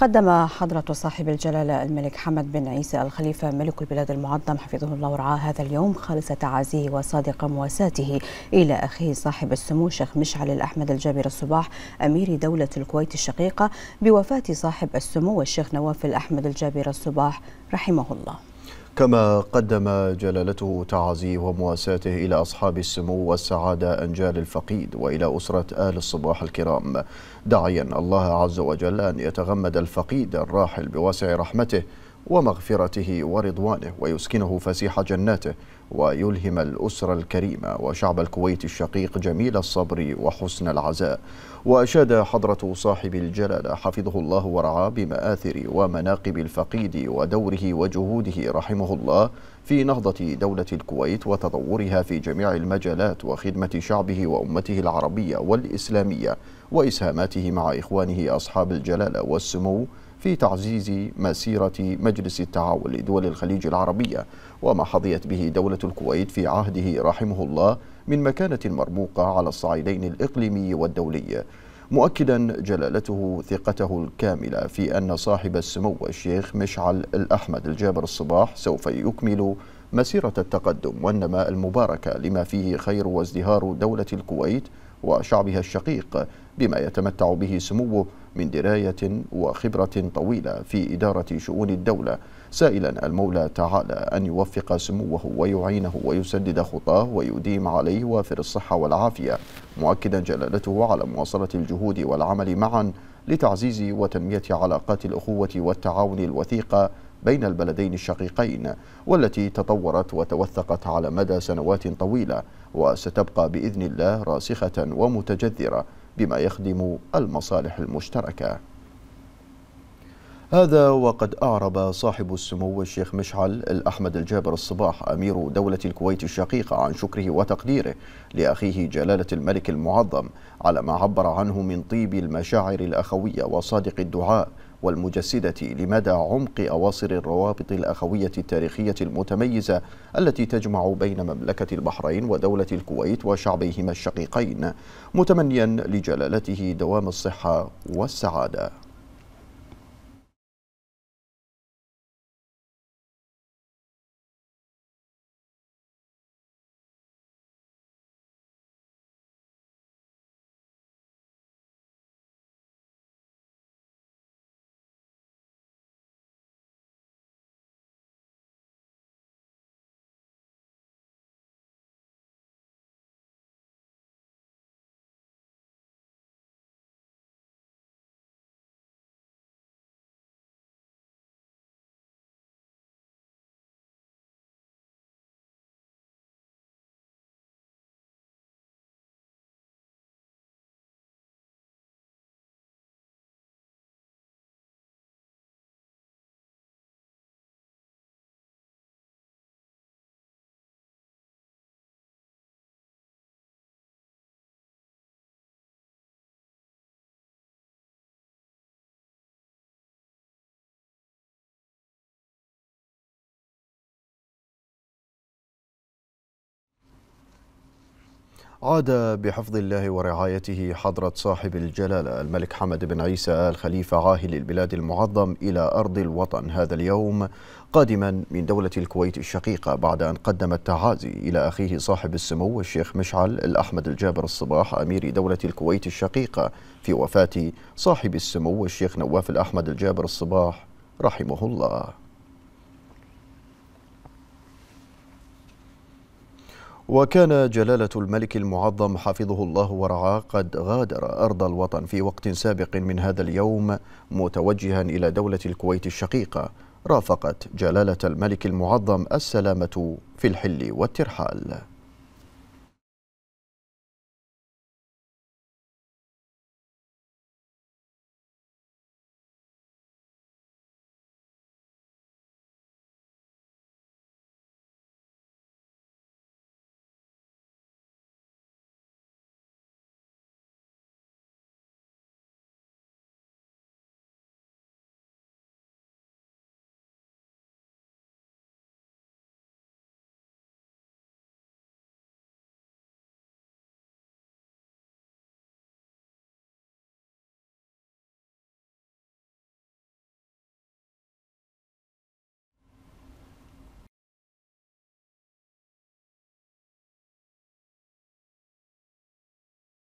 قدم حضرة صاحب الجلالة الملك حمد بن عيسى الخليفة ملك البلاد المعظم حفظه الله ورعاه هذا اليوم خالص تعازيه وصادق مواساته إلى أخيه صاحب السمو شيخ مشعل الأحمد الجابر الصباح أمير دولة الكويت الشقيقة بوفاة صاحب السمو الشيخ نواف الأحمد الجابر الصباح رحمه الله كما قدم جلالته تعازيه ومواساته إلى أصحاب السمو والسعادة أنجال الفقيد وإلى أسرة آل الصباح الكرام داعيا الله عز وجل أن يتغمد الفقيد الراحل بواسع رحمته ومغفرته ورضوانه ويسكنه فسيح جناته ويلهم الأسرة الكريمة وشعب الكويت الشقيق جميل الصبر وحسن العزاء وأشاد حضرة صاحب الجلالة حفظه الله ورعاه بمآثر ومناقب الفقيد ودوره وجهوده رحمه الله في نهضة دولة الكويت وتطورها في جميع المجالات وخدمة شعبه وأمته العربية والإسلامية وإسهاماته مع إخوانه أصحاب الجلالة والسمو في تعزيز مسيرة مجلس التعاون لدول الخليج العربية وما حظيت به دولة الكويت في عهده رحمه الله من مكانة مرموقة على الصعيدين الإقليمي والدولي مؤكدا جلالته ثقته الكاملة في أن صاحب السمو الشيخ مشعل الأحمد الجابر الصباح سوف يكمل مسيرة التقدم والنماء المباركة لما فيه خير وازدهار دولة الكويت وشعبها الشقيق بما يتمتع به سموه من دراية وخبرة طويلة في إدارة شؤون الدولة سائلا المولى تعالى أن يوفق سموه ويعينه ويسدد خطاه ويديم عليه وافر الصحة والعافية مؤكدا جلالته على مواصلة الجهود والعمل معا لتعزيز وتنمية علاقات الأخوة والتعاون الوثيقة بين البلدين الشقيقين والتي تطورت وتوثقت على مدى سنوات طويلة وستبقى بإذن الله راسخة ومتجذرة بما يخدم المصالح المشتركة هذا وقد أعرب صاحب السمو الشيخ مشعل الأحمد الجابر الصباح أمير دولة الكويت الشقيقة عن شكره وتقديره لأخيه جلالة الملك المعظم على ما عبر عنه من طيب المشاعر الأخوية وصادق الدعاء والمجسدة لمدى عمق أواصر الروابط الأخوية التاريخية المتميزة التي تجمع بين مملكة البحرين ودولة الكويت وشعبيهما الشقيقين متمنيا لجلالته دوام الصحة والسعادة عاد بحفظ الله ورعايته حضرة صاحب الجلالة الملك حمد بن عيسى الخليفة عاهل البلاد المعظم إلى أرض الوطن هذا اليوم قادما من دولة الكويت الشقيقة بعد أن قدم التعازي إلى أخيه صاحب السمو الشيخ مشعل الأحمد الجابر الصباح أمير دولة الكويت الشقيقة في وفاة صاحب السمو الشيخ نواف الأحمد الجابر الصباح رحمه الله وكان جلالة الملك المعظم حفظه الله ورعاه قد غادر أرض الوطن في وقت سابق من هذا اليوم متوجها إلى دولة الكويت الشقيقة رافقت جلالة الملك المعظم السلامة في الحل والترحال